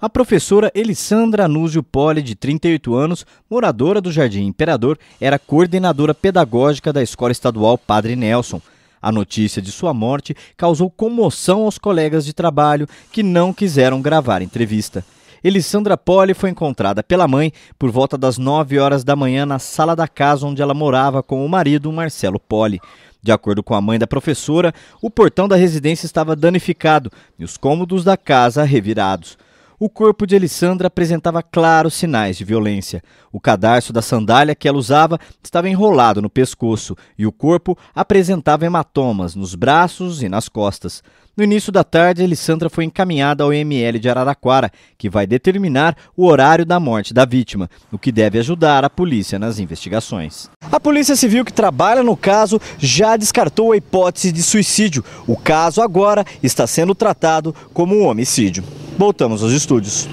a professora Elisandra Anúzio Poli, de 38 anos, moradora do Jardim Imperador, era coordenadora pedagógica da Escola Estadual Padre Nelson. A notícia de sua morte causou comoção aos colegas de trabalho que não quiseram gravar entrevista. Elisandra Poli foi encontrada pela mãe por volta das 9 horas da manhã na sala da casa onde ela morava com o marido Marcelo Poli. De acordo com a mãe da professora, o portão da residência estava danificado e os cômodos da casa revirados. O corpo de Elissandra apresentava claros sinais de violência. O cadarço da sandália que ela usava estava enrolado no pescoço e o corpo apresentava hematomas nos braços e nas costas. No início da tarde, Elissandra foi encaminhada ao ML de Araraquara, que vai determinar o horário da morte da vítima, o que deve ajudar a polícia nas investigações. A Polícia Civil que trabalha no caso já descartou a hipótese de suicídio. O caso agora está sendo tratado como um homicídio voltamos aos estúdios.